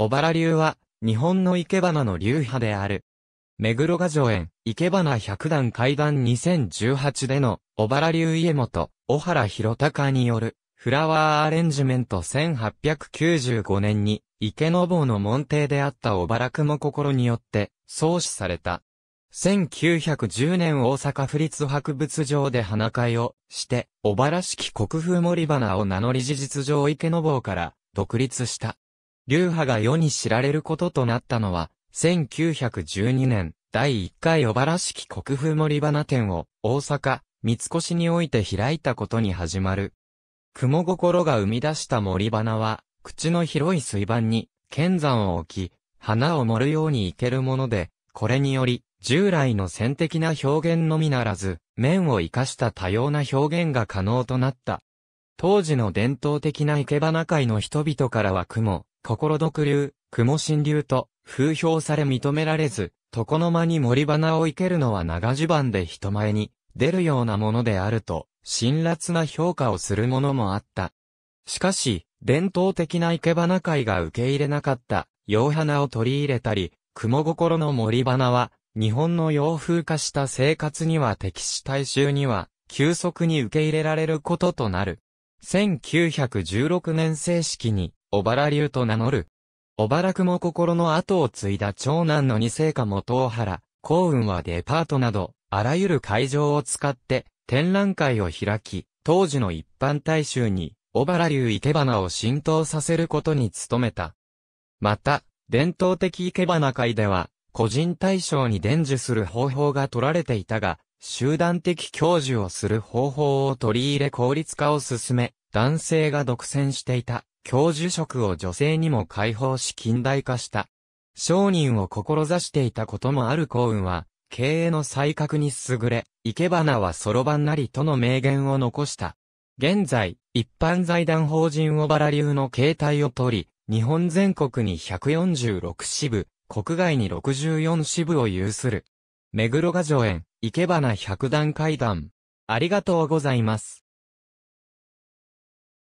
小原流は、日本の生け花の流派である。目黒画上園、生け花百段階段2018での、小原流家元、小原広隆による、フラワーアレンジメント1895年に、池の坊の門弟であった小原雲も心によって、創始された。1910年大阪府立博物場で花会をして、小原式国風森花を名乗り事実上池の坊から独立した。流派が世に知られることとなったのは、1912年、第1回小原式国風森花展を、大阪、三越において開いたことに始まる。雲心が生み出した森花は、口の広い水盤に、剣山を置き、花を盛るように生けるもので、これにより、従来の線的な表現のみならず、面を活かした多様な表現が可能となった。当時の伝統的な生け花界の人々からは雲、心毒流、雲神流と、風評され認められず、床の間に森花を生けるのは長襦袢で人前に出るようなものであると、辛辣な評価をするものもあった。しかし、伝統的な生け花会が受け入れなかった、洋花を取り入れたり、雲心の森花は、日本の洋風化した生活には適し大衆には、急速に受け入れられることとなる。1916年正式に、小原流と名乗る。小原くも心の後を継いだ長男の二世家元原、幸運はデパートなど、あらゆる会場を使って展覧会を開き、当時の一般大衆に、小原流生け花を浸透させることに努めた。また、伝統的生け花会では、個人対象に伝授する方法が取られていたが、集団的教授をする方法を取り入れ効率化を進め、男性が独占していた。教授職を女性にも解放し近代化した。商人を志していたこともある幸運は、経営の才覚に優れ、生け花はそろばんなりとの名言を残した。現在、一般財団法人小原流の形態を取り、日本全国に146支部、国外に64支部を有する。目黒画城園、生け花百段階段。ありがとうございます。